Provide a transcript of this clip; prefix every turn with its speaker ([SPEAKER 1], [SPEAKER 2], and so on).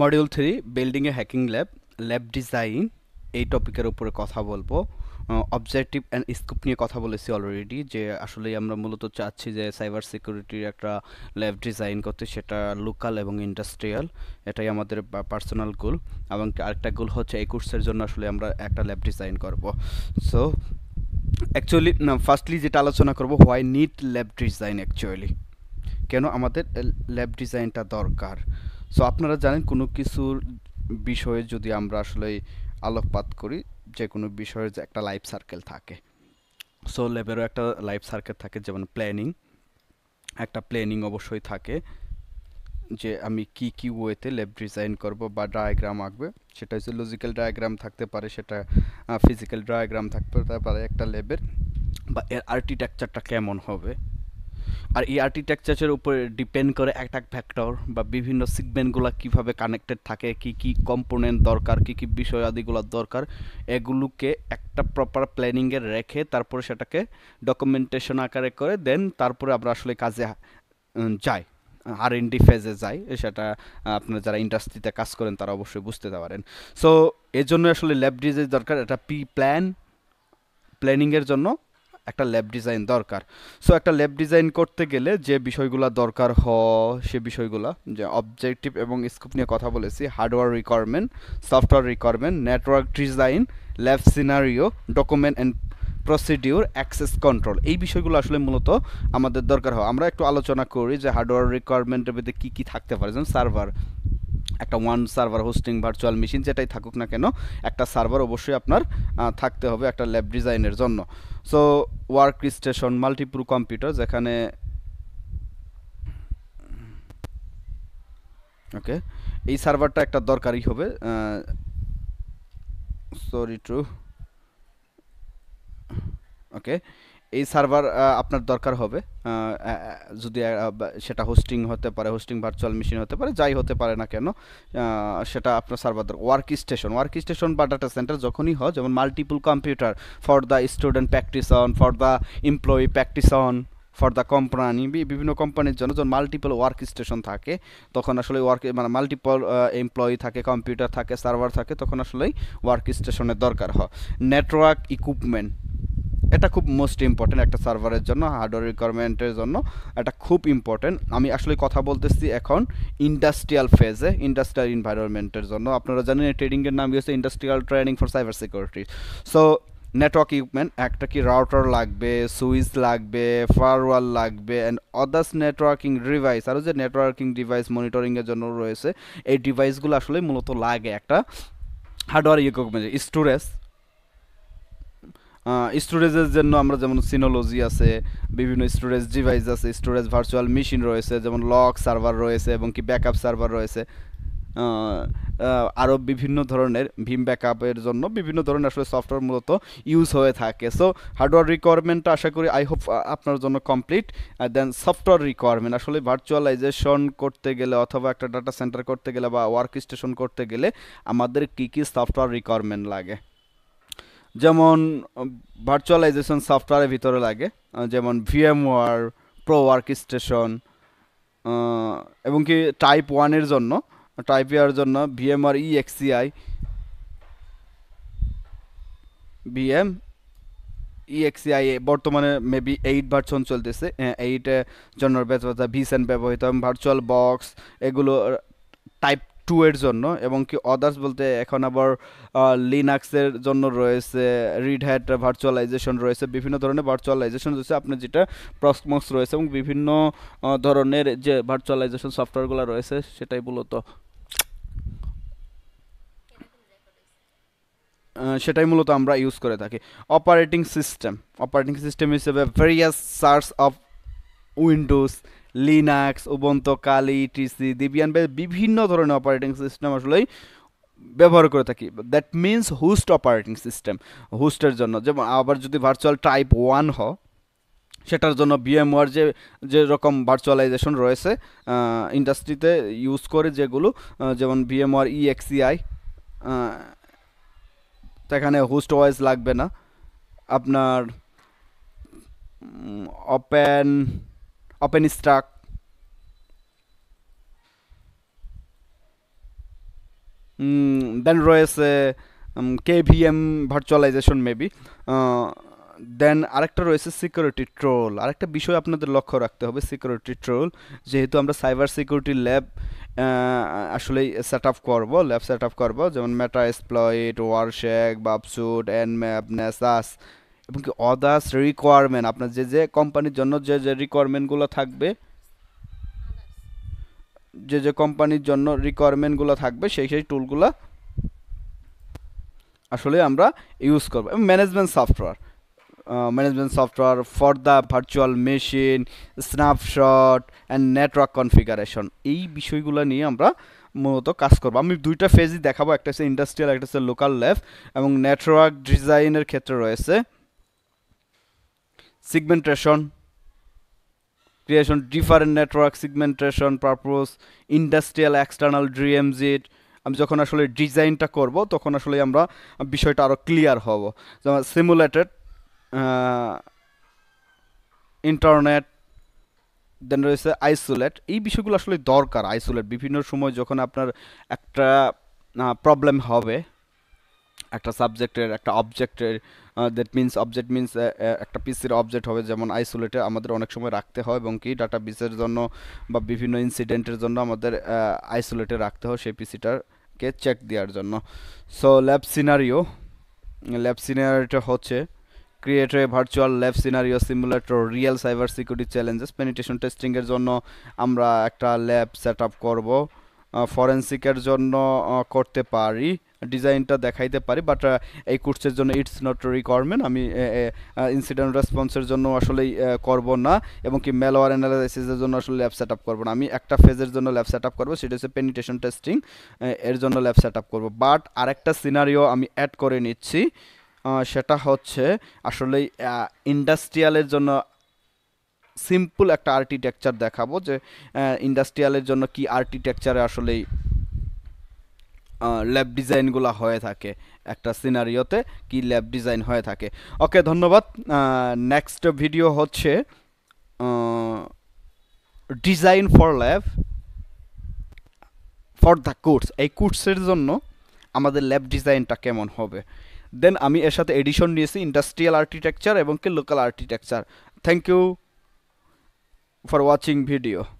[SPEAKER 1] module three বিল্ডিংয়ে hacking lab lab design এই টপিকের উপরে কথা বলবো অবজেক্টিভ অ্যান্ড স্কোপ নিয়ে কথা বলেছি অলরেডি যে আসলে আমরা মূলত চাচ্ছি যে সাইবার সিকিউরিটির একটা ল্যাব ডিজাইন করতে সেটা লোকাল এবং ইন্ডাস্ট্রিয়াল এটাই আমাদের পার্সোনাল গোল এবং আরেকটা গোল হচ্ছে এই কোর্সের জন্য আসলে আমরা একটা ল্যাব ডিজাইন করব সো অ্যাকচুয়ালি ফার্স্টলি যেটা আলোচনা করব why need lab design actually কেন আমাদের ল্যাব ডিজাইনটা দরকার সো আপনারা জানেন কোনো কিছুর বিষয়ে যদি আমরা আসলে আলোকপাত করি যে কোনো বিষয়ের যে একটা লাইফ সার্কেল থাকে সো ল্যাবেরও একটা লাইফ সার্কেল থাকে যেমন প্ল্যানিং একটা প্ল্যানিং অবশ্যই থাকে যে আমি কি কি ওয়েতে লেব ডিজাইন করব বা ডায়াগ্রাম আঁকবে সেটা হচ্ছে লজিক্যাল ডায়াগ্রাম থাকতে পারে সেটা ফিজিক্যাল ডায়াগ্রাম থাকতে পারে একটা লেবের বা এর আর্কিটেকচারটা কেমন হবে আর এই আর্কিটেকচারের উপরে ডিপেন্ড করে একটা ভ্যাক্টর বা বিভিন্ন সিগমেন্টগুলো কিভাবে কানেক্টেড থাকে কি কি কম্পোনেন্ট দরকার কি কি বিষয়াদিগুলো দরকার এগুলোকে একটা প্রপার প্ল্যানিংয়ে রেখে তারপরে সেটাকে ডকুমেন্টেশন আকারে করে দেন তারপরে আমরা আসলে কাজে যাই আর এন ডি ফেজে যাই সেটা আপনার যারা ইন্ডাস্ট্রিতে কাজ করেন তারা অবশ্যই বুঝতে পারেন সো এর জন্য আসলে ল্যাব ডিজাইন দরকার এটা পি প্ল্যান প্ল্যানিংয়ের জন্য একটা ল্যাব ডিজাইন দরকার সো একটা ল্যাব ডিজাইন করতে গেলে যে বিষয়গুলো দরকার হ সে বিষয়গুলো যে অবজেক্টিভ এবং স্কোপ নিয়ে কথা বলেছি hardware requirement software requirement network design lab scenario document and procedure access control এই বিষয়গুলো আসলে মূলত আমাদের দরকার হয় আমরা একটু আলোচনা করি যে হার্ডওয়্যার রিকোয়ারমেন্টের মধ্যে কী কী থাকতে পারে যেমন সার্ভার একটা one server hosting virtual machine যেটাই থাকুক না কেন একটা সার্ভার অবশ্যই আপনার থাকতে হবে একটা ল্যাব ডিজাইনের জন্য so work station multiple computer যেখানে ওকে এই সার্ভারটা একটা দরকারই হবে সরি টু ওকে এই সার্ভার আপনার দরকার হবে যদি সেটা হোস্টিং হতে পারে হোস্টিং ভার্চুয়াল মেশিন হতে পারে যাই হতে পারে না কেন সেটা আপনার সার্ভার দরকার ওয়ার্ক স্টেশন ওয়ার্ক স্টেশন বা ডাটা সেন্টার যখনই হয় যেমন multiple computer for the student practice on for the employee practice on for the company বিভিন্ন কোম্পানির জন্য যখন মাল্টিপল ওয়ার্ক স্টেশন থাকে তখন আসলে ওয়ার্ক মানে মাল্টিপল এমপ্লয়ি থাকে কম্পিউটার থাকে সার্ভার থাকে তখন আসলেই ওয়ার্ক স্টেশনের দরকার হয় নেটওয়ার্ক ইকুইপমেন্ট এটা খুব মোস্ট ইম্পর্টেন্ট একটা সার্ভারের জন্য হার্ডওয়্যার রিকোয়ারমেন্টের জন্য এটা খুব ইম্পর্টেন্ট আমি আসলে কথা বলতেছি এখন ইন্ডাস্ট্রিয়াল ফেজে ইন্ডাস্ট্রিয়াল এনভায়রনমেন্টের জন্য আপনারা জানেন ট্রেডিংয়ের নাম হচ্ছে industrial training for cyber security so network equipment একটা কি রাউটার লাগবে সুইচ লাগবে ফায়ারওয়াল লাগবে অ্যান্ড অদার্স নেটওয়ার্কিং ডিভাইস আরও যে নেটওয়ার্কিং ডিভাইস মনিটরিংয়ের জন্য রয়েছে এই ডিভাইসগুলো আসলে মূলত লাগে একটা হার্ডওয়্যার ইকুইপমেন্ট স্টোরেজ স্টোরেজের জন্য আমরা যেমন সিনোলজি আছে বিভিন্ন স্টোরেজ ডিভাইস আছে স্টোরেজ ভার্চুয়াল মেশিন রয়েছে যেমন লক সার্ভার রয়েছে এবং কি ব্যাকআপ সার্ভার রয়েছে আরও বিভিন্ন ধরনের ভিম ব্যাকআপের জন্য বিভিন্ন ধরনের আসলে সফটওয়্যার মূলত ইউজ হয়ে থাকে সো হার্ডওয়্যার রিকোয়ারমেন্টটা আশা করি আই হোপ আপনার জন্য কমপ্লিট দেন সফটওয়্যার রিকোয়ারমেন্ট আসলে ভার্চুয়ালাইজেশন করতে গেলে অথবা একটা ডাটা সেন্টার করতে গেলে বা ওয়ার্ক স্টেশন করতে গেলে আমাদের কী কী সফটওয়্যার রিকোয়ারমেন্ট লাগে যেমন ভার্চুয়ালাইজেশন সফটওয়্যারের ভিতরে লাগে যেমন ওয়ার প্রো ওয়ার্ক স্টেশন এবং কি টাইপ ওয়ানের জন্য টাইপ ইয়ার জন্য ভিএম ই ইএক্সিআই ভিএম ইএক্সিআই বর্তমানে মেবি এইট ভার্সন চলতেছে হ্যাঁ, এইটের জন্য ব্যবস্থা ভিসেন ব্যবহৃত ভার্চুয়াল বক্স এগুলো টাইপ টু এর জন্য এবং কি অদার্স বলতে এখন আবার লিনাক্সের জন্য রয়েছে রিড হ্যাট ভার্চুয়ালাইজেশন রয়েছে বিভিন্ন ধরনের ভার্চুয়ালাইজেশন রয়েছে আপনার যেটা প্রসমক্স রয়েছে এবং বিভিন্ন ধরনের যে ভার্চুয়ালাইজেশন সফটওয়্যারগুলো রয়েছে সেটাই মূলত সেটাই মূলত আমরা ইউজ করে থাকি অপারেটিং সিস্টেম অপারেটিং সিস্টেম হিসেবে various sources of Windows Linux Ubuntu Kali টিসি দিবিয়ান বেস বিভিন্ন ধরনের অপারেটিং সিস্টেম আসলেই ব্যবহার করে থাকি that means host operating system হোস্টের জন্য যেমন আবার যদি ভার্চুয়াল টাইপ ওয়ান হ সেটার জন্য বিএমওয়ার যে যে রকম ভার্চুয়ালাইজেশন রয়েছে ইন্ডাস্ট্রিতে ইউজ করে যেগুলো যেমন বিএমওয়ার ইএক্সিআই সেখানে হোস্ট ওয়াইজ লাগবে না আপনার ওপেন ওপেন স্ট্রাক দেন রয়েছে K V M virtualization maybe then আরেকটা রয়েছে সিকিউরিটি ট্রোল আরেকটা বিষয় আপনাদের লক্ষ্য রাখতে হবে সিকিউরিটি ট্রোল যেহেতু আমরা সাইবার সিকিউরিটি ল্যাব আসলেই সেট আপ করবো ল্যাব সেট আপ করবো যেমন মেটা এসপ্লয়েড ওয়ারশেক বাপসুট ম্যাপ নেসাস এবং কি অদার্স রিকোয়ারমেন্ট আপনার যে যে কোম্পানির জন্য যে যে রিকোয়ারমেন্টগুলো থাকবে যে যে কোম্পানির জন্য রিকোয়ারমেন্টগুলো থাকবে সেই সেই টুলগুলো আসলে আমরা ইউজ করবো management software management software for the virtual machine snapshot and network configuration এই বিষয়গুলো নিয়ে আমরা মূলত কাজ করবো আমি দুইটা ফেজই দেখাবো একটা হচ্ছে ইন্ডাস্ট্রিয়াল একটা হচ্ছে লোকাল ল্যাব এবং নেটওয়ার্ক ডিজাইনের ক্ষেত্রে রয়েছে segmentation creation different network segmentation purpose industrial external DMZ আমি যখন আসলে ডিজাইনটা করব তখন আসলে আমরা বিষয়টা আরও ক্লিয়ার হব যেমন সিমুলেটেড ইন্টারনেট দেন রয়েছে আইসোলেট এই বিষয়গুলো আসলে দরকার আইসোলেট বিভিন্ন সময় যখন আপনার একটা প্রবলেম হবে একটা সাবজেক্টের একটা অবজেক্টের দ্যাট মিন্স অবজেক্ট মিন্স একটা পিসির অবজেক্ট হবে যেমন আইসোলেটে আমাদের অনেক সময় রাখতে হয় এবং কি ডাটা পিসের জন্য বা বিভিন্ন ইনসিডেন্টের জন্য আমাদের আইসোলেটে রাখতে হয় সেই পিসিটারকে চেক দেওয়ার জন্য সো ল্যাব সিনারিও ল্যাব সিনারিটা হচ্ছে create a virtual lab scenario simulator real cyber security challenges penetration টেস্টিংয়ের জন্য আমরা একটা ল্যাব সেট আপ করবো ফরেন্সিকের জন্য করতে পারি ডিজাইনটা দেখাইতে পারি বাট এই কোর্সের জন্য ইটস নট রিকোয়ারমেন্ট আমি ইনসিডেন্ট রেসপন্সের জন্য আসলেই করব না এবং কি মেলোয়ার অ্যানালাইসিসের জন্য আসলে ল্যাব সেট আপ করবো না আমি একটা ফেজের জন্য ল্যাব সেট আপ করবো সেটা হচ্ছে পেনিটেশন টেস্টিং এর জন্য ল্যাব সেট আপ করবো বাট আরেকটা সিনারিও আমি অ্যাড করে নিচ্ছি সেটা হচ্ছে আসলে ইন্ডাস্ট্রিয়ালের জন্য সিম্পল একটা আর্কিটেকচার দেখাবো যে ইন্ডাস্ট্রিয়ালের জন্য কি আর্কিটেকচারে আসলেই ল্যাব ডিজাইনগুলো হয়ে থাকে একটা সিনারিওতে কি ল্যাব ডিজাইন হয়ে থাকে ওকে ধন্যবাদ নেক্সট ভিডিও হচ্ছে design for lab for the course এই কোর্সের জন্য আমাদের ল্যাব ডিজাইনটা কেমন হবে দেন আমি এর সাথে এডিশন নিয়েছি ইন্ডাস্ট্রিয়াল আর্কিটেকচার এবং কি local architecture thank you for watching video